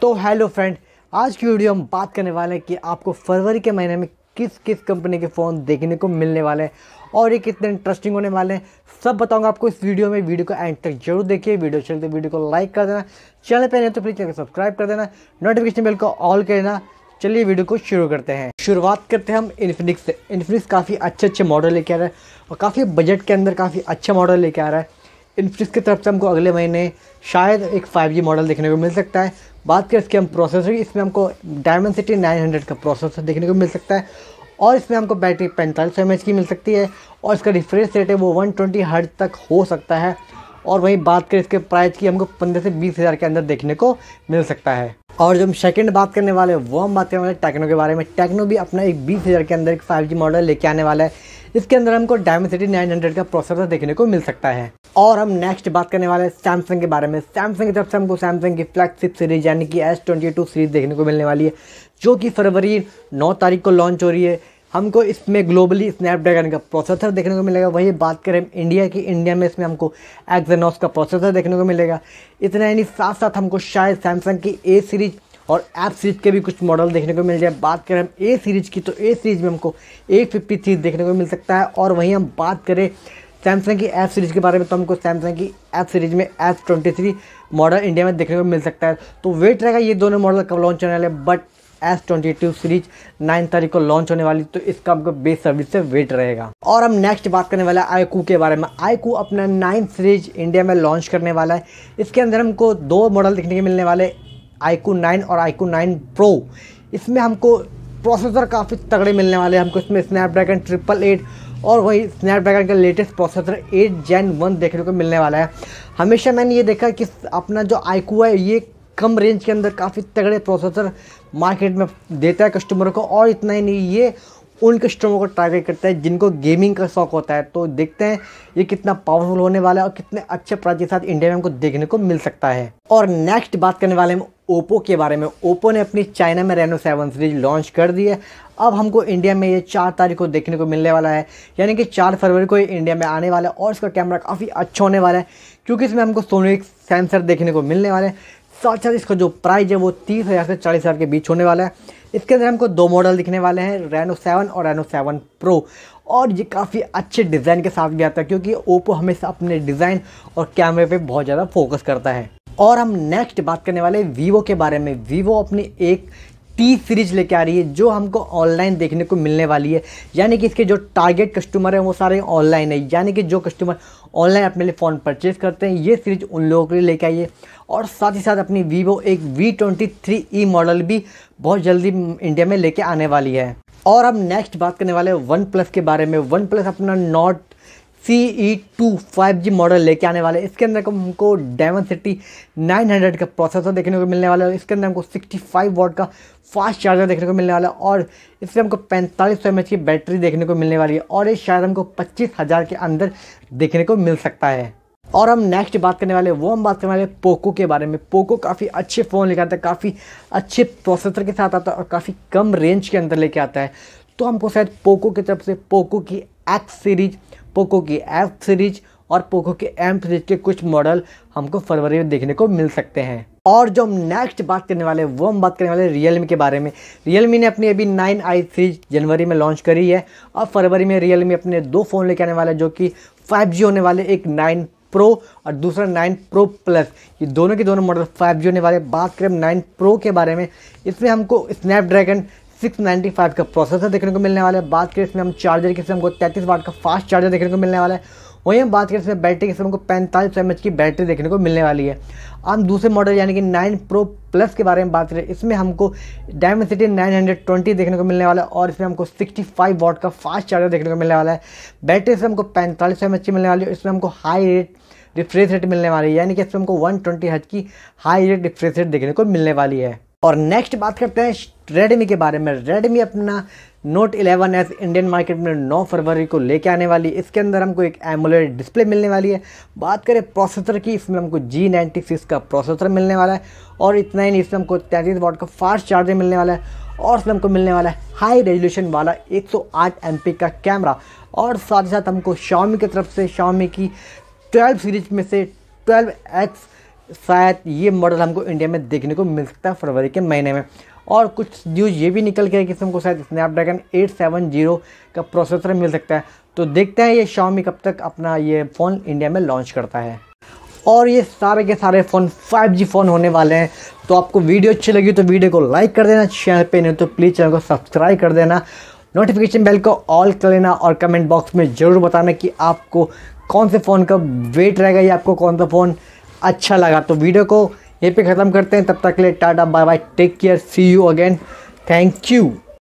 तो hello friend आज की वीडियो हम बात करने वाले हैं कि आपको फरवरी के महीने में किस किस कंपनी के फ़ोन देखने को मिलने वाले हैं और ये कितने इंटरेस्टिंग होने वाले हैं सब बताऊंगा आपको इस वीडियो में वीडियो को एंड तक जरूर देखिए वीडियो चलते तो वीडियो को लाइक कर देना चैनल पर नहीं तो प्लीज़ चैनल सब्सक्राइब कर देना नोटिफिकेशन बिल को ऑल कर देना चलिए वीडियो को शुरू करते हैं शुरुआत करते हैं हम इन्फिनिक्स से इन्फिनिक्स काफ़ी अच्छे अच्छे मॉडल लेके आ रहा है और काफ़ी बजट के अंदर काफ़ी अच्छा मॉडल लेके आ रहा है इन्फिनिक्स की तरफ से हमको अगले महीने शायद एक 5G मॉडल देखने को मिल सकता है बात करें इसके हम प्रोसेसर की इसमें हमको डायमंड सिटी नाइन का प्रोसेसर देखने को मिल सकता है और इसमें हमको बैटरी पैंतालीस सौ एम की मिल सकती है और इसका रिफ्रेश रेट है वो वन ट्वेंटी हर्ट तक हो सकता है और वहीं बात करें इसके प्राइस की हमको पंद्रह से बीस हज़ार के अंदर देखने को मिल सकता है और जो हम सेकेंड बात करने वाले हैं वो हम बात करने वाले टेक्नो के बारे में टेक्नो भी अपना एक बीस हज़ार के अंदर एक फाइव जी मॉडल लेके आने वाला है इसके अंदर हमको डायमंड सिटी नाइन हंड्रेड का प्रोसेसर देखने को मिल सकता है और हम नेक्स्ट बात करने वाले हैं सैमसंग के बारे में सैमसंग की तरफ से हमको सैमसंग की फ्लैगशिप सीरीज यानी कि एस ट्वेंटी टू सीरीज़ देखने को मिलने वाली है जो कि फरवरी नौ तारीख को लॉन्च हो रही है हमको इसमें ग्लोबली स्नैपड्रैगन का प्रोसेसर देखने को मिलेगा वही बात करें इंडिया की इंडिया में इसमें हमको एक्जेनॉस का प्रोसेसर देखने को मिलेगा इतना यानी साथ साथ हमको शायद सैमसंग की ए सीरीज और एप सीरीज के भी कुछ मॉडल देखने को मिल जाए बात करें हम ए सीरीज की तो ए सीरीज में हमको ए फिफ्टी सीरीज देखने को मिल सकता है और वहीं हम बात करें सैमसंग की एफ सीरीज़ के बारे में तो हमको सैमसंग की एफ सीरीज़ में F twenty three model India में देखने को मिल सकता है तो वेट रहेगा ये दोनों मॉडल कब लॉन्च होने वाले but S twenty two series nine तारीख को लॉन्च होने वाली तो इसका हमको बेस सर्विस से वेट रहेगा और हम नेक्स्ट बात करने वाला है आईकू के बारे में आईकू अपना नाइन सीरीज इंडिया में लॉन्च करने वाला है इसके अंदर हमको दो मॉडल देखने के मिलने वाले आईकू नाइन और आईकू नाइन प्रो इसमें हमको प्रोसेसर काफ़ी तगड़े मिलने वाले हमको इसमें स्नैपड्रैगन ट्रिपल एट और वही स्नैपड्रैगन का latest processor eight gen one देखने को मिलने वाला है हमेशा मैंने ये देखा कि अपना जो आईकू है ये कम रेंज के अंदर काफ़ी तगड़े प्रोसेसर मार्केट में देता है कस्टमरों को और इतना ही नहीं ये उन कस्टमरों को टारगेट करता है जिनको गेमिंग का शौक होता है तो देखते हैं ये कितना पावरफुल होने वाला है और कितने अच्छे प्राइस के साथ इंडिया में हमको देखने को मिल सकता है और नेक्स्ट बात करने वाले हम ओप्पो के बारे में ओप्पो ने अपनी चाइना में रेनो सेवन सीरीज लॉन्च कर दी है अब हमको इंडिया में ये चार तारीख को देखने को मिलने वाला है यानी कि चार फरवरी को ये इंडिया में आने वाला है और इसका कैमरा काफ़ी अच्छा होने वाला है क्योंकि इसमें हमको सोनिक सेंसर देखने को मिलने वाला है साथ साथ इसका जो प्राइस है वो तीस हज़ार से चालीस हज़ार के बीच होने वाला है इसके अंदर हमको दो मॉडल दिखने वाले हैं रेनो सेवन और रेनो सेवन प्रो और ये काफ़ी अच्छे डिज़ाइन के साथ भी आता है क्योंकि ओप्पो हमेशा अपने डिज़ाइन और कैमरे पे बहुत ज़्यादा फोकस करता है और हम नेक्स्ट बात करने वाले वीवो के बारे में वीवो अपनी एक टी सीरीज लेके आ रही है जो हमको ऑनलाइन देखने को मिलने वाली है यानी कि इसके जो टारगेट कस्टमर हैं वो सारे ऑनलाइन है यानी कि जो कस्टमर ऑनलाइन अपने लिए फ़ोन परचेज करते हैं ये सीरीज उन लोगों के लिए लेके आई है और साथ ही साथ अपनी वीवो एक V twenty three E model भी बहुत जल्दी इंडिया में लेके आने वाली है और हम नेक्स्ट बात करने वाले वन प्लस के बारे में वन प्लस अपना Nord C E two five G model लेके आने वाले इसके अंदर हमको डायमंड सिटी नाइन हंड्रेड का प्रोसेसर देखने को मिलने वाला है इसके अंदर हमको सिक्सटी फाइव वॉट का फास्ट चार्जर देखने को मिलने वाला है और इसमें हमको पैंतालीस सौ एम की बैटरी देखने को मिलने वाली है और ये शायद हमको पच्चीस हज़ार के अंदर देखने को मिल सकता है और हम नेक्स्ट बात करने वाले वो हम बात करने वाले पोको के बारे में पोको काफ़ी अच्छे फ़ोन लेके आता है काफ़ी अच्छे प्रोसेसर के साथ आता है और काफ़ी कम रेंज के अंदर लेके आता है तो हमको शायद पोको की तरफ से पोको की एक्स सीरीज पोको की एफ सीरीज और पोको के एम सीरीज के कुछ मॉडल हमको फरवरी में देखने को मिल सकते हैं और जो हम नेक्स्ट बात करने वाले वो हम बात करने वाले रियलमी के बारे में रियलमी ने अपनी अभी नाइन आई सीरीज जनवरी में लॉन्च करी है और फरवरी में रियलमी अपने दो फ़ोन लेके आने वाले जो कि फाइव होने वाले एक नाइन प्रो और दूसरा नाइन प्रो प्लस ये दोनों के दोनों मॉडल फाइव जी होने वाले बात करें नाइन प्रो के बारे में इसमें हमको स्नैपड्रैगन 695 का प्रोसेसर देखने को मिलने वाला है बात करें इसमें हम चार्जर की हमको तैंतीस वाट का फास्ट चार्जर देखने को मिलने वाला है वहीं हम बात करें इसमें बैटरी की समय हमको पैंतालीस सौ की बैटरी देखने को मिलने वाली है हम दूसरे मॉडल यानी कि 9 प्रो प्लस के बारे में बात करें इसमें हमको डायमेंसिटी 920 देखने को मिलने वाला है और इसमें हमको 65 वॉट का फास्ट चार्जर देखने को मिलने वाला है बैटरी से हमको पैंतालीस सौ मिलने वाली है इसमें हमको हाई रेट रिफ्रेश रेट मिलने वाली है यानी कि इसमें हमको वन ट्वेंटी की हाई रेट रिफ्रेश रेट देखने को मिलने वाली है और नेक्स्ट बात करते हैं रेडमी के बारे में रेडमी अपना नोट 11s इंडियन मार्केट में 9 फरवरी को लेके आने वाली इसके अंदर हमको एक एमुलेट डिस्प्ले मिलने वाली है बात करें प्रोसेसर की इसमें हमको जी नाइन्टी सिक्स का प्रोसेसर मिलने वाला है और इतना ही नहीं इसमें हमको तैंतीस वाट का फास्ट चार्जर मिलने वाला है और इसमें हमको मिलने वाला है हाई रेजोल्यूशन वाला 108 सौ का कैमरा और साथ ही साथ हमको शामी की तरफ से शाउमी की ट्वेल्व सीरीज में से ट्वेल्व एक्स शायद ये मॉडल हमको इंडिया में देखने को मिल सकता है फरवरी के महीने में और कुछ न्यूज ये भी निकल गया कि हमको शायद स्नैपड्रैगन 870 का प्रोसेसर मिल सकता है तो देखते हैं ये शॉमी कब तक अपना ये फ़ोन इंडिया में लॉन्च करता है और ये सारे के सारे फ़ोन 5G फ़ोन होने वाले हैं तो आपको वीडियो अच्छी लगी तो वीडियो को लाइक कर देना चैनल पे नहीं तो प्लीज़ चैनल को सब्सक्राइब कर देना नोटिफिकेशन बेल को ऑल कर लेना और कमेंट बॉक्स में ज़रूर बताना कि आपको कौन से फ़ोन का वेट रहेगा या आपको कौन सा फ़ोन अच्छा लगा तो वीडियो को यहीं पे ख़त्म करते हैं तब तक के लिए tata bye bye take care see you again thank you